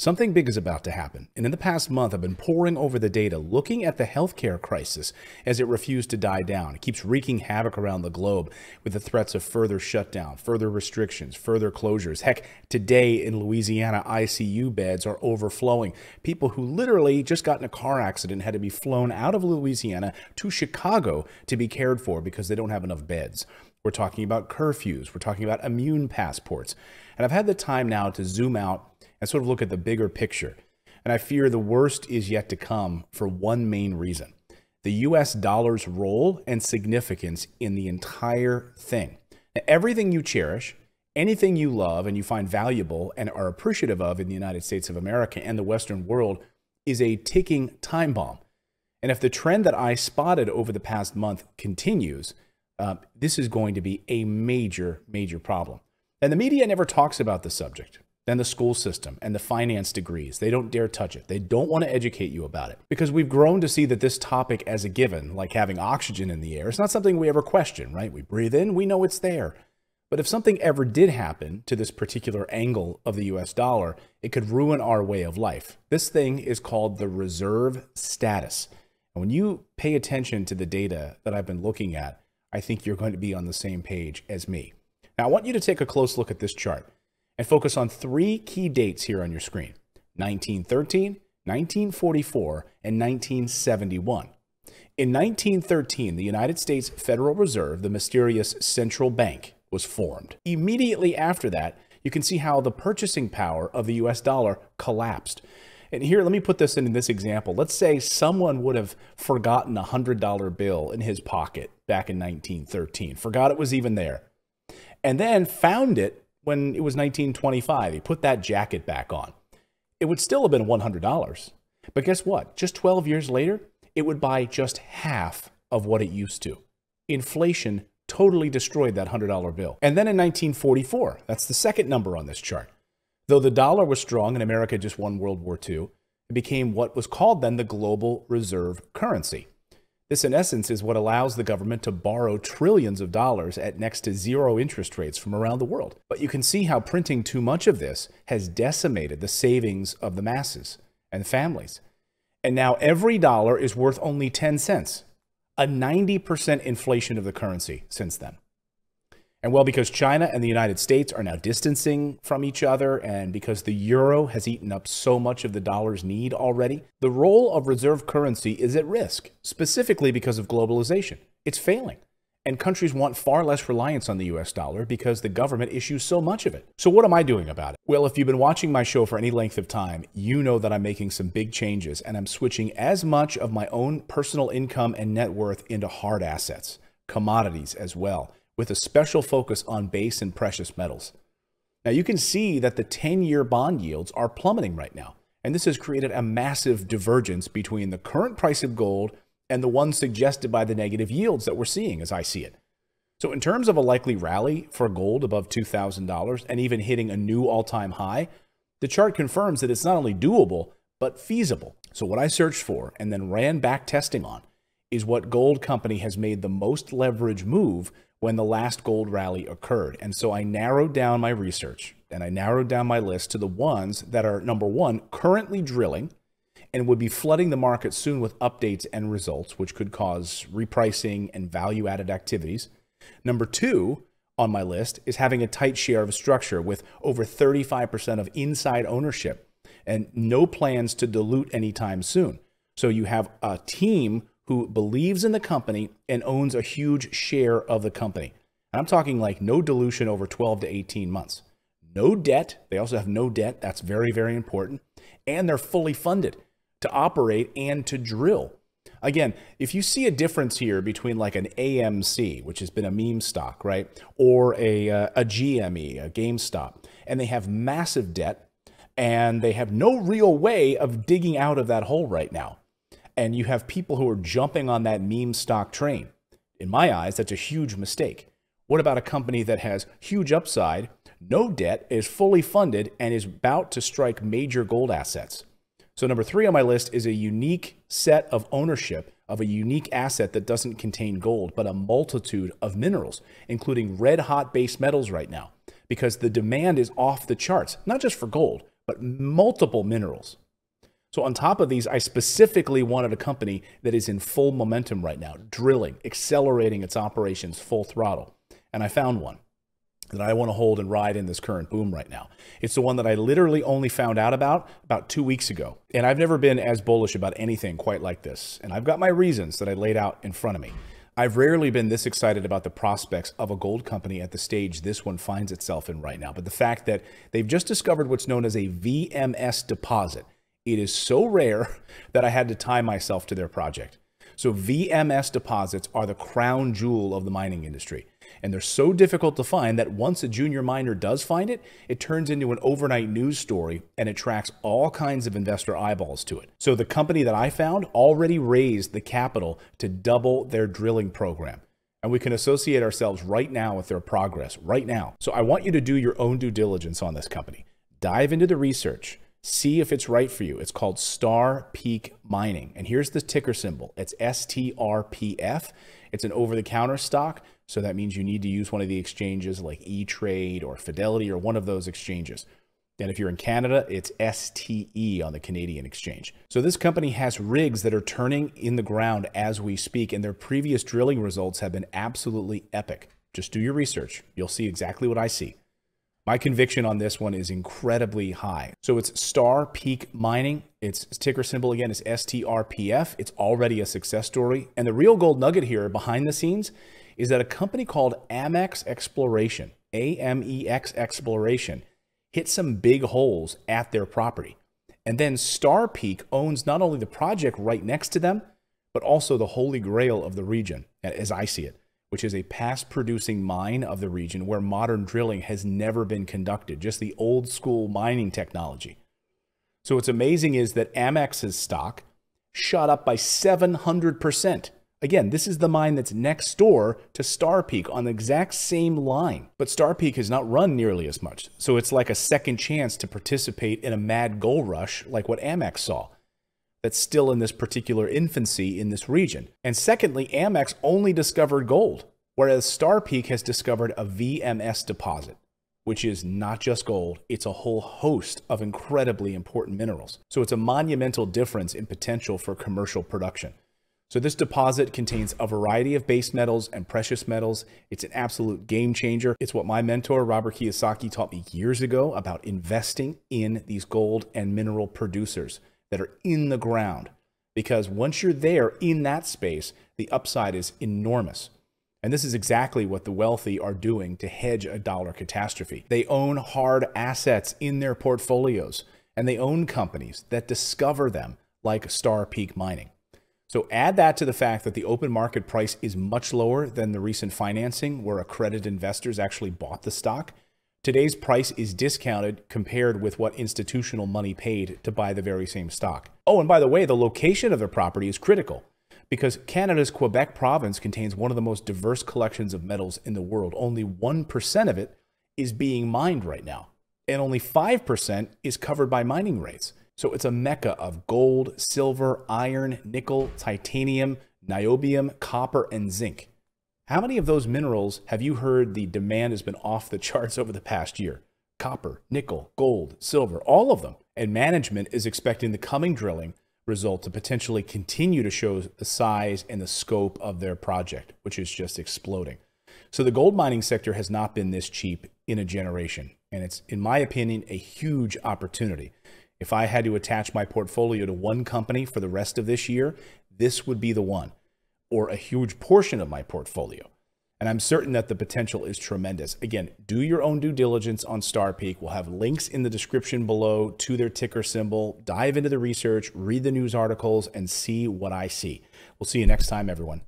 Something big is about to happen, and in the past month, I've been poring over the data, looking at the healthcare crisis as it refused to die down. It keeps wreaking havoc around the globe with the threats of further shutdown, further restrictions, further closures. Heck, today in Louisiana, ICU beds are overflowing. People who literally just got in a car accident had to be flown out of Louisiana to Chicago to be cared for because they don't have enough beds. We're talking about curfews. We're talking about immune passports. And I've had the time now to zoom out and sort of look at the bigger picture. And I fear the worst is yet to come for one main reason the US dollar's role and significance in the entire thing. Now, everything you cherish, anything you love and you find valuable and are appreciative of in the United States of America and the Western world is a ticking time bomb. And if the trend that I spotted over the past month continues, uh, this is going to be a major, major problem. And the media never talks about the subject than the school system and the finance degrees. They don't dare touch it. They don't want to educate you about it because we've grown to see that this topic as a given, like having oxygen in the air, it's not something we ever question, right? We breathe in, we know it's there. But if something ever did happen to this particular angle of the US dollar, it could ruin our way of life. This thing is called the reserve status. And when you pay attention to the data that I've been looking at, I think you're going to be on the same page as me. Now, I want you to take a close look at this chart and focus on three key dates here on your screen 1913, 1944, and 1971. In 1913, the United States Federal Reserve, the mysterious central bank, was formed. Immediately after that, you can see how the purchasing power of the US dollar collapsed. And here, let me put this in this example. Let's say someone would have forgotten a $100 bill in his pocket back in 1913, forgot it was even there, and then found it when it was 1925. He put that jacket back on. It would still have been $100. But guess what? Just 12 years later, it would buy just half of what it used to. Inflation totally destroyed that $100 bill. And then in 1944, that's the second number on this chart. Though the dollar was strong and America just won World War II, it became what was called then the global reserve currency. This, in essence, is what allows the government to borrow trillions of dollars at next to zero interest rates from around the world. But you can see how printing too much of this has decimated the savings of the masses and families. And now every dollar is worth only 10 cents, a 90% inflation of the currency since then. And well, because China and the United States are now distancing from each other, and because the euro has eaten up so much of the dollar's need already, the role of reserve currency is at risk, specifically because of globalization. It's failing. And countries want far less reliance on the US dollar because the government issues so much of it. So, what am I doing about it? Well, if you've been watching my show for any length of time, you know that I'm making some big changes and I'm switching as much of my own personal income and net worth into hard assets, commodities as well with a special focus on base and precious metals. Now, you can see that the 10 year bond yields are plummeting right now, and this has created a massive divergence between the current price of gold and the one suggested by the negative yields that we're seeing as I see it. So, in terms of a likely rally for gold above $2,000 and even hitting a new all time high, the chart confirms that it's not only doable, but feasible. So, what I searched for and then ran back testing on is what gold company has made the most leverage move when the last gold rally occurred. And so I narrowed down my research and I narrowed down my list to the ones that are number one, currently drilling and would be flooding the market soon with updates and results, which could cause repricing and value added activities. Number two on my list is having a tight share of structure with over 35% of inside ownership and no plans to dilute anytime soon. So you have a team who believes in the company and owns a huge share of the company. And I'm talking like no dilution over 12 to 18 months. No debt. They also have no debt. That's very, very important. And they're fully funded to operate and to drill. Again, if you see a difference here between like an AMC, which has been a meme stock, right, or a, uh, a GME, a GameStop, and they have massive debt and they have no real way of digging out of that hole right now and you have people who are jumping on that meme stock train. In my eyes, that's a huge mistake. What about a company that has huge upside, no debt, is fully funded, and is about to strike major gold assets? So, number three on my list is a unique set of ownership of a unique asset that doesn't contain gold, but a multitude of minerals, including red hot base metals right now, because the demand is off the charts, not just for gold, but multiple minerals. So on top of these, I specifically wanted a company that is in full momentum right now, drilling, accelerating its operations full throttle. And I found one that I want to hold and ride in this current boom right now. It's the one that I literally only found out about about two weeks ago. And I've never been as bullish about anything quite like this. And I've got my reasons that I laid out in front of me. I've rarely been this excited about the prospects of a gold company at the stage this one finds itself in right now. But the fact that they've just discovered what's known as a VMS deposit, it is so rare that I had to tie myself to their project. So VMS deposits are the crown jewel of the mining industry. And they're so difficult to find that once a junior miner does find it, it turns into an overnight news story and attracts all kinds of investor eyeballs to it. So the company that I found already raised the capital to double their drilling program. And we can associate ourselves right now with their progress, right now. So I want you to do your own due diligence on this company. Dive into the research See if it's right for you. It's called Star Peak Mining. And here's the ticker symbol it's STRPF. It's an over the counter stock. So that means you need to use one of the exchanges like E Trade or Fidelity or one of those exchanges. And if you're in Canada, it's STE on the Canadian exchange. So, this company has rigs that are turning in the ground as we speak, and their previous drilling results have been absolutely epic. Just do your research, you'll see exactly what I see. My conviction on this one is incredibly high. So it's Star Peak Mining. Its ticker symbol again is STRPF. It's already a success story. And the real gold nugget here behind the scenes is that a company called Amex Exploration, AMEX Exploration, hit some big holes at their property. And then Star Peak owns not only the project right next to them, but also the holy grail of the region, as I see it which is a past producing mine of the region where modern drilling has never been conducted, just the old school mining technology. So what's amazing is that Amex's stock shot up by 700%. Again, this is the mine that's next door to Star Peak on the exact same line, but Star Peak has not run nearly as much. So it's like a second chance to participate in a mad gold rush like what Amex saw that's still in this particular infancy in this region. And secondly, Amex only discovered gold, whereas Star Peak has discovered a VMS deposit, which is not just gold, it's a whole host of incredibly important minerals. So it's a monumental difference in potential for commercial production. So this deposit contains a variety of base metals and precious metals. It's an absolute game changer. It's what my mentor, Robert Kiyosaki, taught me years ago about investing in these gold and mineral producers that are in the ground. Because once you're there in that space, the upside is enormous. And this is exactly what the wealthy are doing to hedge a dollar catastrophe. They own hard assets in their portfolios, and they own companies that discover them, like Star Peak Mining. So add that to the fact that the open market price is much lower than the recent financing where accredited investors actually bought the stock. Today's price is discounted compared with what institutional money paid to buy the very same stock. Oh, and by the way, the location of the property is critical because Canada's Quebec province contains one of the most diverse collections of metals in the world. Only 1% of it is being mined right now, and only 5% is covered by mining rates. So it's a mecca of gold, silver, iron, nickel, titanium, niobium, copper, and zinc. How many of those minerals have you heard the demand has been off the charts over the past year? Copper, nickel, gold, silver, all of them. And management is expecting the coming drilling result to potentially continue to show the size and the scope of their project, which is just exploding. So the gold mining sector has not been this cheap in a generation. And it's, in my opinion, a huge opportunity. If I had to attach my portfolio to one company for the rest of this year, this would be the one or a huge portion of my portfolio. And I'm certain that the potential is tremendous. Again, do your own due diligence on Star Peak. We'll have links in the description below to their ticker symbol. Dive into the research, read the news articles, and see what I see. We'll see you next time, everyone.